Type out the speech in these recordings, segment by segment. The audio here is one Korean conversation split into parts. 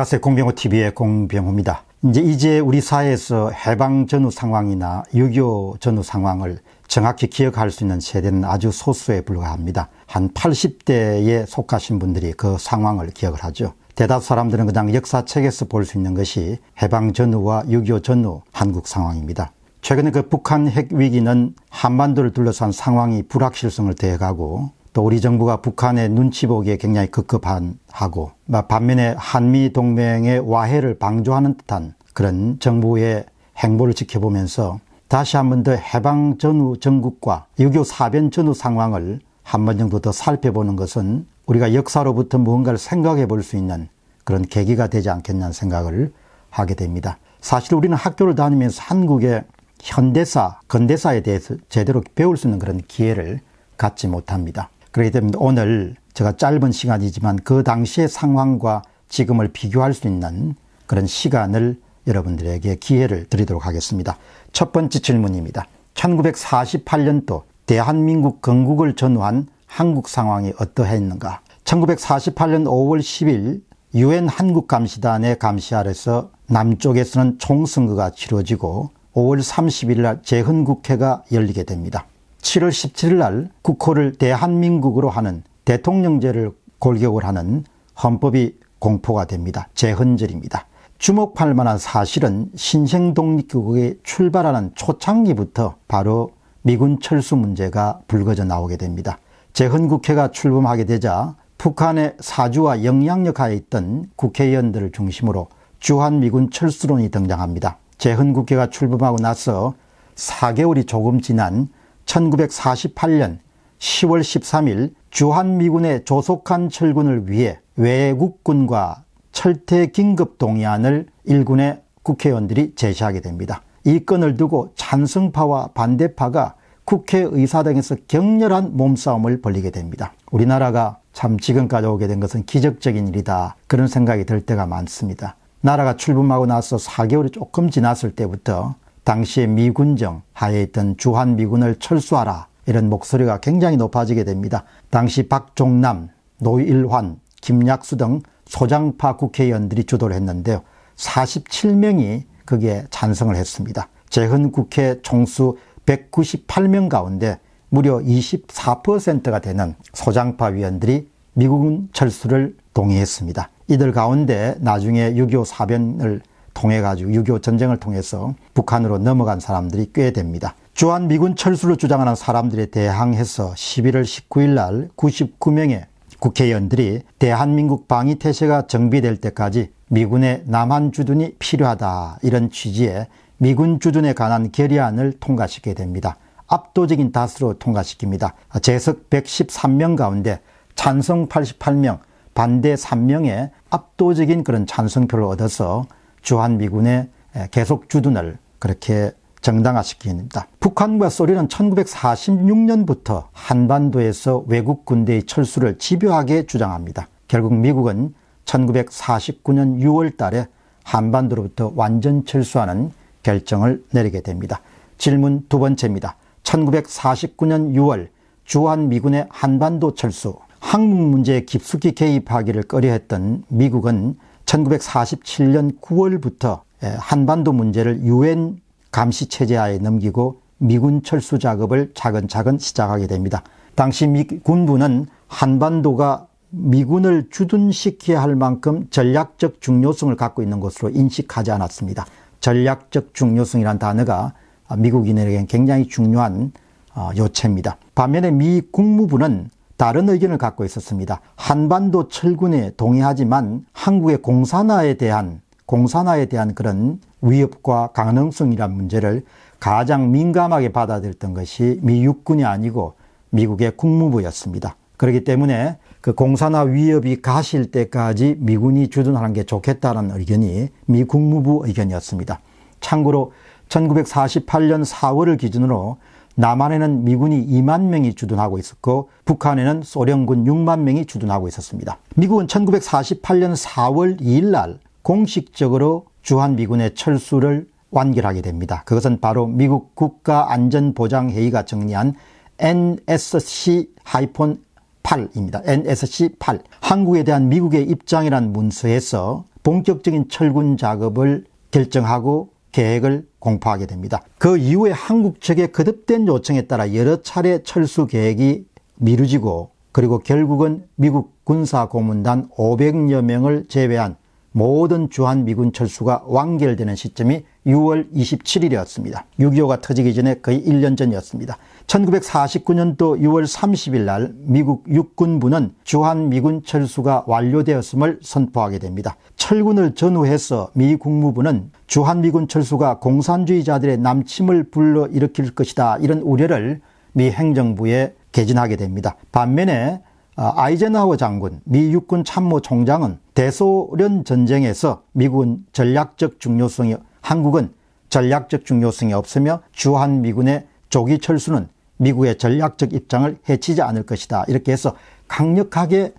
가세 공병호 TV의 공병호입니다. 이제 이제 우리 사회에서 해방 전후 상황이나 6.25 전후 상황을 정확히 기억할 수 있는 세대는 아주 소수에 불과합니다. 한 80대에 속하신 분들이 그 상황을 기억을 하죠. 대다수 사람들은 그냥 역사책에서 볼 수 있는 것이 해방 전후와 6.25 전후 한국 상황입니다. 최근에 그 북한 핵 위기는 한반도를 둘러싼 상황이 불확실성을 대해가고 또 우리 정부가 북한의 눈치 보기에 굉장히 급급한하고 반면에 한미 동맹의 와해를 방조하는 듯한 그런 정부의 행보를 지켜보면서 다시 한 번 더 해방 전후 전국과 6.25 사변 전후 상황을 한 번 정도 더 살펴보는 것은 우리가 역사로부터 무언가를 생각해 볼 수 있는 그런 계기가 되지 않겠냐는 생각을 하게 됩니다. 사실 우리는 학교를 다니면서 한국의 현대사, 근대사에 대해서 제대로 배울 수 있는 그런 기회를 갖지 못합니다. 그렇게 되면 오늘 제가 짧은 시간이지만 그 당시의 상황과 지금을 비교할 수 있는 그런 시간을 여러분들에게 기회를 드리도록 하겠습니다. 첫 번째 질문입니다. 1948년도 대한민국 건국을 전후한 한국 상황이 어떠했는가? 1948년 5월 10일 유엔 한국 감시단의 감시 아래서 남쪽에서는 총선거가 치러지고 5월 30일 날 재헌국회가 열리게 됩니다. 7월 17일 날 국호를 대한민국으로 하는 대통령제를 골격을 하는 헌법이 공포가 됩니다. 재헌절입니다. 주목할 만한 사실은 신생 독립국의 출발하는 초창기부터 바로 미군 철수 문제가 불거져 나오게 됩니다. 재헌국회가 출범하게 되자 북한의 사주와 영향력 하에 있던 국회의원들을 중심으로 주한미군 철수론이 등장합니다. 재헌국회가 출범하고 나서 4개월이 조금 지난 1948년 10월 13일 주한미군의 조속한 철군을 위해 외국군과 철퇴 긴급 동의안을 일군의 국회의원들이 제시하게 됩니다. 이 건을 두고 찬성파와 반대파가 국회의사당에서 격렬한 몸싸움을 벌리게 됩니다. 우리나라가 참 지금까지 오게 된 것은 기적적인 일이다. 그런 생각이 들 때가 많습니다. 나라가 출범하고 나서 4개월이 조금 지났을 때부터 당시의 미군정 하에 있던 주한미군을 철수하라 이런 목소리가 굉장히 높아지게 됩니다. 당시 박종남, 노일환, 김약수 등 소장파 국회의원들이 주도를 했는데요. 47명이 거기에 찬성을 했습니다. 재헌 국회 총수 198명 가운데 무려 24%가 되는 소장파 위원들이 미국은 철수를 동의했습니다. 이들 가운데 나중에 6.25 사변을 통해 가지고 6.25 전쟁을 통해서 북한으로 넘어간 사람들이 꽤 됩니다. 주한 미군 철수를 주장하는 사람들에 대항해서 11월 19일 날 99명의 국회의원들이 대한민국 방위 태세가 정비될 때까지 미군의 남한 주둔이 필요하다 이런 취지의 미군 주둔에 관한 결의안을 통과시키게 됩니다. 압도적인 다수로 통과시킵니다. 재석 113명 가운데 찬성 88명, 반대 3명의 압도적인 그런 찬성표를 얻어서 주한미군의 계속 주둔을 그렇게 정당화시킵니다. 북한과 소련은 1946년부터 한반도에서 외국 군대의 철수를 집요하게 주장합니다. 결국 미국은 1949년 6월 달에 한반도로부터 완전 철수하는 결정을 내리게 됩니다. 질문 두 번째입니다. 1949년 6월 주한미군의 한반도 철수, 항문 문제에 깊숙이 개입하기를 꺼려했던 미국은 1947년 9월부터 예, 한반도 문제를 유엔 감시 체제하에 넘기고 미군 철수 작업을 차근차근 시작하게 됩니다. 당시 미 군부는 한반도가 미군을 주둔시켜야 할 만큼 전략적 중요성을 갖고 있는 것으로 인식하지 않았습니다. 전략적 중요성이란 단어가 미국인에게는 굉장히 중요한 어, 요체입니다. 반면에 미 국무부는 다른 의견을 갖고 있었습니다. 한반도 철군에 동의하지만 한국의 공산화에 대한 공산화에 대한 그런 위협과 가능성이란 문제를 가장 민감하게 받아들였던 것이 미 육군이 아니고 미국의 국무부였습니다. 그렇기 때문에 그 공산화 위협이 가실 때까지 미군이 주둔하는 게 좋겠다는 의견이 미 국무부 의견이었습니다. 참고로 1948년 4월을 기준으로 남한에는 미군이 2만 명이 주둔하고 있었고 북한에는 소련군 6만 명이 주둔하고 있었습니다. 미국은 1948년 4월 2일 날 공식적으로 주한미군의 철수를 완결하게 됩니다. 그것은 바로 미국 국가안전보장회의가 정리한 NSC-8입니다. NSC-8. 한국에 대한 미국의 입장이란 문서에서 본격적인 철군 작업을 결정하고 계획을 공포하게 됩니다. 그 이후에 한국 측의 거듭된 요청에 따라 여러 차례 철수 계획이 미루지고 그리고 결국은 미국 군사고문단 500여 명을 제외한 모든 주한미군 철수가 완결되는 시점이 6월 27일이었습니다. 6.25가 터지기 전에 거의 1년 전이었습니다. 1949년도 6월 30일 날 미국 육군부는 주한미군 철수가 완료되었음을 선포하게 됩니다. 철군을 전후해서 미 국무부는 주한미군 철수가 공산주의자들의 남침을 불러일으킬 것이다 이런 우려를 미 행정부에 개진하게 됩니다. 반면에 아, 아이젠하워 장군, 미 육군 참모 총장은 대소련 전쟁에서 미국은 전략적 중요성이 한국은 전략적 중요성이 없으며 주한 미군의 조기 철수는 미국의 전략적 입장을 해치지 않을 것이다. 이렇게 해서 강력하게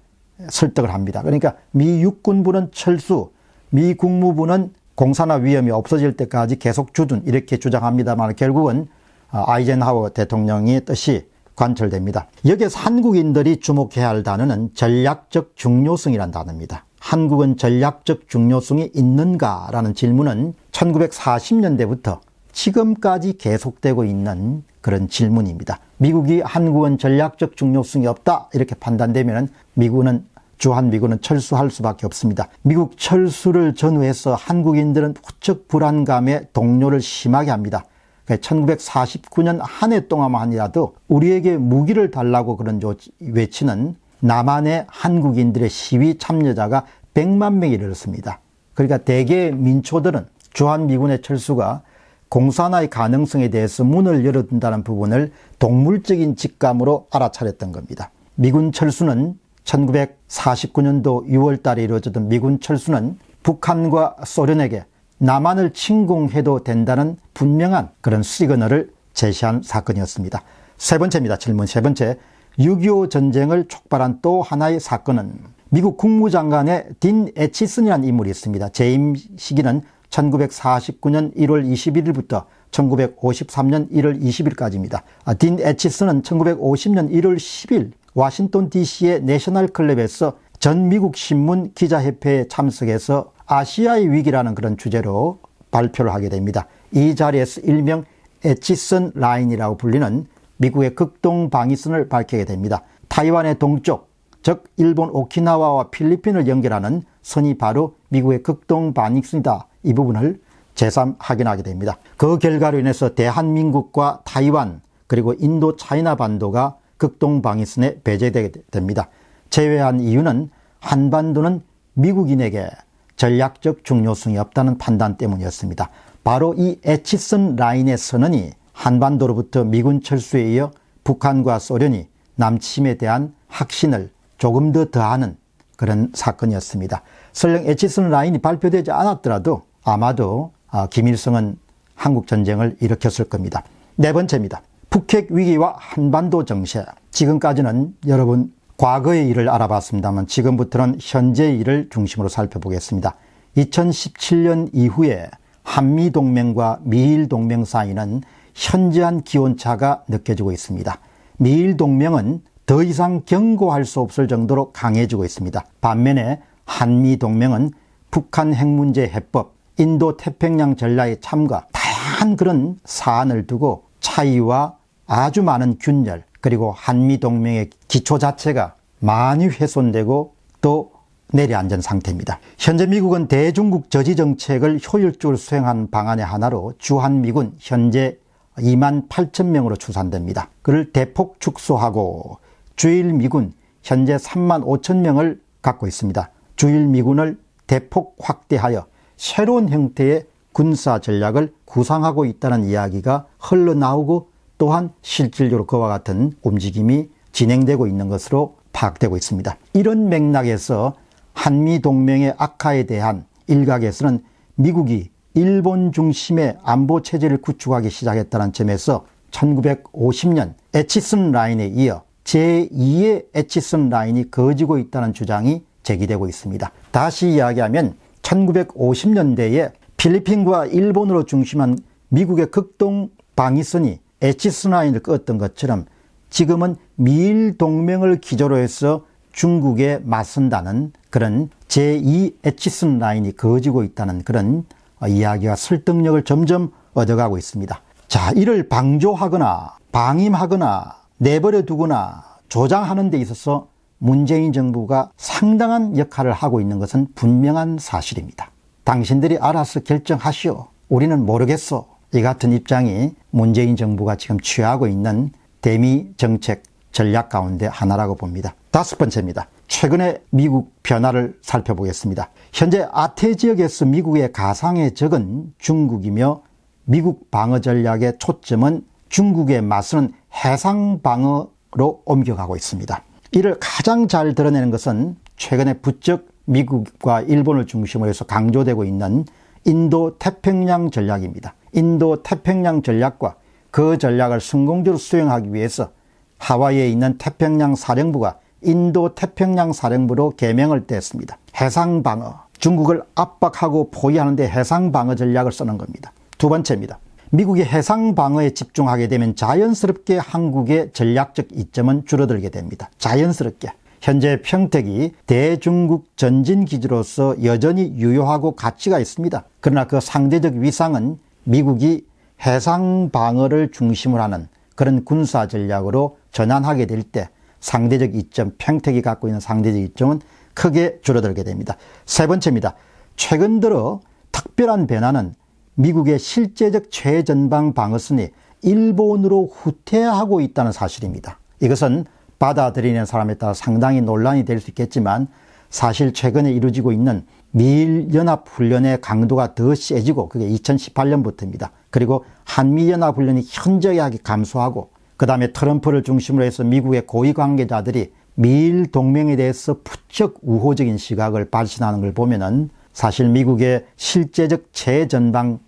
설득을 합니다. 그러니까 미 육군부는 철수, 미 국무부는 공산화 위험이 없어질 때까지 계속 주둔 이렇게 주장합니다만 결국은 아, 아이젠하워 대통령의 뜻이 관철됩니다. 여기에서 한국인들이 주목해야 할 단어는 전략적 중요성이란 단어입니다. 한국은 전략적 중요성이 있는가라는 질문은 1940년대부터 지금까지 계속되고 있는 그런 질문입니다. 미국이 한국은 전략적 중요성이 없다 이렇게 판단되면 미국은 주한미군은 철수할 수밖에 없습니다. 미국 철수를 전후해서 한국인들은 후쩍 불안감에 동료를 심하게 합니다. 1949년 한 해 동안만이라도 우리에게 무기를 달라고 그런 외치는 남한의 한국인들의 시위 참여자가 100만 명이 이르렀습니다. 그러니까 대개 민초들은 주한미군의 철수가 공산화의 가능성에 대해서 문을 열어둔다는 부분을 동물적인 직감으로 알아차렸던 겁니다. 미군 철수는 1949년도 6월 달에 이루어졌던 미군 철수는 북한과 소련에게 남한을 침공해도 된다는 분명한 그런 시그널을 제시한 사건이었습니다. 세 번째입니다. 질문 세 번째. 6.25 전쟁을 촉발한 또 하나의 사건은 미국 국무장관의 딘 에치슨이라는 인물이 있습니다. 재임 시기는 1949년 1월 21일부터 1953년 1월 20일까지입니다. 아, 딘 에치슨은 1950년 1월 10일 워싱턴 DC의 내셔널 클럽에서 전 미국 신문 기자협회에 참석해서 아시아의 위기라는 그런 주제로 발표를 하게 됩니다. 이 자리에서 일명 에치슨 라인이라고 불리는 미국의 극동 방위선을 밝히게 됩니다. 타이완의 동쪽, 즉 일본 오키나와와 필리핀을 연결하는 선이 바로 미국의 극동 방위선이다. 이 부분을 재3 확인하게 됩니다. 그 결과로 인해서 대한민국과 타이완 그리고 인도 차이나 반도가 극동 방위선에 배제되게 됩니다. 제외한 이유는 한반도는 미국인에게 전략적 중요성이 없다는 판단 때문이었습니다. 바로 이 에치슨 라인의 선언이 한반도로부터 미군 철수에 이어 북한과 소련이 남침에 대한 확신을 조금 더 더하는 그런 사건이었습니다. 설령 에치슨 라인이 발표되지 않았더라도 아마도 아, 김일성은 한국 전쟁을 일으켰을 겁니다. 네 번째입니다. 북핵 위기와 한반도 정세. 지금까지는 여러분 과거의 일을 알아봤습니다만 지금부터는 현재의 일을 중심으로 살펴보겠습니다. 2017년 이후에 한미동맹과 미일동맹 사이는 현저한 기온차가 느껴지고 있습니다. 미일 동맹은 더 이상 경고할 수 없을 정도로 강해지고 있습니다. 반면에 한미 동맹은 북한 핵 문제 해법, 인도 태평양 전략의 참가, 다양한 그런 사안을 두고 차이와 아주 많은 균열, 그리고 한미 동맹의 기초 자체가 많이 훼손되고 또 내려앉은 상태입니다. 현재 미국은 대중국 저지 정책을 효율적으로 수행한 방안의 하나로 주한미군 현재 2만 8천 명으로 추산됩니다. 그를 대폭 축소하고 주일 미군 현재 3만 5천 명을 갖고 있습니다. 주일 미군을 대폭 확대하여 새로운 형태의 군사 전략을 구상하고 있다는 이야기가 흘러나오고 또한 실질적으로 그와 같은 움직임이 진행되고 있는 것으로 파악되고 있습니다. 이런 맥락에서 한미 동맹의 악화에 대한 일각에서는 미국이 일본 중심의 안보 체제를 구축하기 시작했다는 점에서 1950년 에치슨 라인에 이어 제2의 에치슨 라인이 거지고 있다는 주장이 제기되고 있습니다. 다시 이야기하면 1950년대에 필리핀과 일본으로 중심한 미국의 극동 방위선이 에치슨 라인을 끄었던 것처럼 지금은 미일 동맹을 기조로 해서 중국에 맞선다는 그런 제2 에치슨 라인이 거지고 있다는 그런 아, 이야기와 설득력을 점점 얻어가고 있습니다. 자, 이를 방조하거나 방임하거나 내버려 두거나 조장하는 데 있어서 문재인 정부가 상당한 역할을 하고 있는 것은 분명한 사실입니다. 당신들이 알아서 결정하시오. 우리는 모르겠어이 같은 입장이 문재인 정부가 지금 취하고 있는 대미 정책 전략 가운데 하나라고 봅니다. 다섯 번째입니다. 최근의 미국 변화를 살펴보겠습니다. 현재 아태 지역에서 미국의 가상의 적은 중국이며 미국 방어 전략의 초점은 중국에 맞서는 해상 방어로 옮겨가고 있습니다. 이를 가장 잘 드러내는 것은 최근에 부쩍 미국과 일본을 중심으로 해서 강조되고 있는 인도 태평양 전략입니다. 인도 태평양 전략과 그 전략을 성공적으로 수행하기 위해서 하와이에 있는 태평양 사령부가 인도 태평양 사령부로 개명을 뗐습니다 해상방어. 중국을 압박하고 포위하는 데 해상방어 전략을 쓰는 겁니다. 두 번째입니다. 미국이 해상방어에 집중하게 되면 자연스럽게 한국의 전략적 이점은 줄어들게 됩니다. 자연스럽게. 현재 평택이 대중국 전진기지로서 여전히 유효하고 가치가 있습니다. 그러나 그 상대적 위상은 미국이 해상방어를 중심으로 하는 그런 군사 전략으로 전환하게 될때 상대적 이점, 평택이 갖고 있는 상대적 이점은 크게 줄어들게 됩니다. 세 번째입니다. 최근 들어 특별한 변화는 미국의 실제적 최전방 방어선이 일본으로 후퇴하고 있다는 사실입니다. 이것은 받아들이는 사람에 따라 상당히 논란이 될 수 있겠지만 사실 최근에 이루어지고 있는 미일연합훈련의 강도가 더 세지고 그게 2018년부터입니다. 그리고 한미연합훈련이 현저하게 감소하고 그 다음에 트럼프를 중심으로 해서 미국의 고위 관계자들이 미일 동맹에 대해서 부쩍 우호적인 시각을 발신하는 걸 보면은 사실 미국의 실제적 재전방이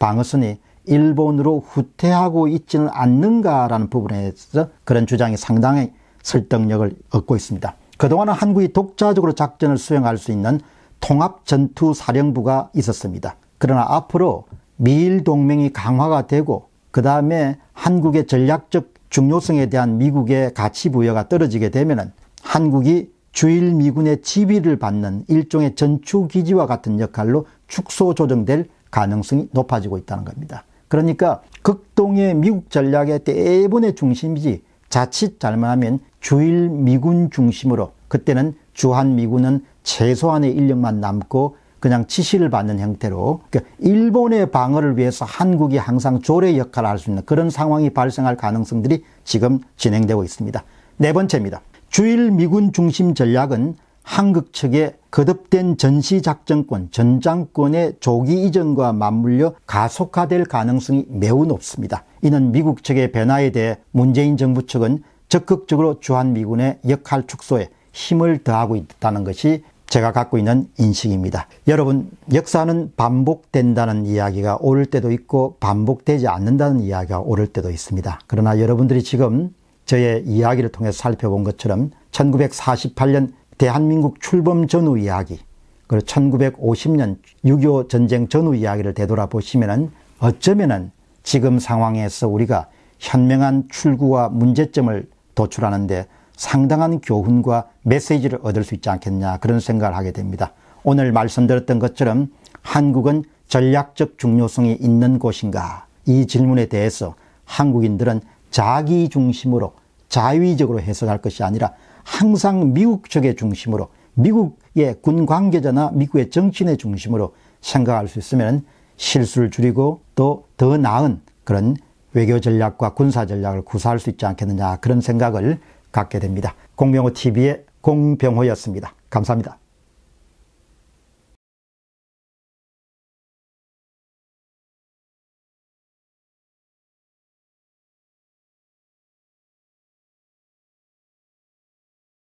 방어선이 일본으로 후퇴하고 있지는 않는가라는 부분에서 그런 주장이 상당히 설득력을 얻고 있습니다. 그동안은 한국이 독자적으로 작전을 수행할 수 있는 통합전투사령부가 있었습니다. 그러나 앞으로 미일 동맹이 강화가 되고 그 다음에 한국의 전략적 중요성에 대한 미국의 가치부여가 떨어지게 되면 한국이 주일 미군의 지휘를 받는 일종의 전투기지와 같은 역할로 축소 조정될 가능성이 높아지고 있다는 겁니다. 그러니까 극동의 미국 전략의 대부분의 중심이지 자칫 잘못하면 주일 미군 중심으로 그때는 주한 미군은 최소한의 인력만 남고 그냥 지시를 받는 형태로 그러니까 일본의 방어를 위해서 한국이 항상 조례 역할을 할 수 있는 그런 상황이 발생할 가능성들이 지금 진행되고 있습니다. 네 번째입니다. 주일 미군 중심 전략은 한국 측의 거듭된 전시작전권, 전장권의 조기 이전과 맞물려 가속화될 가능성이 매우 높습니다. 이는 미국 측의 변화에 대해 문재인 정부 측은 적극적으로 주한미군의 역할 축소에 힘을 더하고 있다는 것이 제가 갖고 있는 인식입니다. 여러분, 역사는 반복된다는 이야기가 오를 때도 있고 반복되지 않는다는 이야기가 오를 때도 있습니다. 그러나 여러분들이 지금 저의 이야기를 통해서 살펴본 것처럼 1948년 대한민국 출범 전후 이야기, 그리고 1950년 6.25 전쟁 전후 이야기를 되돌아보시면어쩌면 지금 상황에서 우리가 현명한 출구와 문제점을 도출하는데 상당한 교훈과 메시지를 얻을 수 있지 않겠냐 그런 생각을 하게 됩니다. 오늘 말씀드렸던 것처럼 한국은 전략적 중요성이 있는 곳인가 이 질문에 대해서 한국인들은 자기 중심으로 자위적으로 해석할 것이 아니라 항상 미국 측의 중심으로 미국의 군 관계자나 미국의 정치인의 중심으로 생각할 수 있으면 실수를 줄이고 또 더 나은 그런 외교 전략과 군사 전략을 구사할 수 있지 않겠느냐 그런 생각을 갖게 됩니다. 공병호 TV의 공병호였습니다. 감사합니다.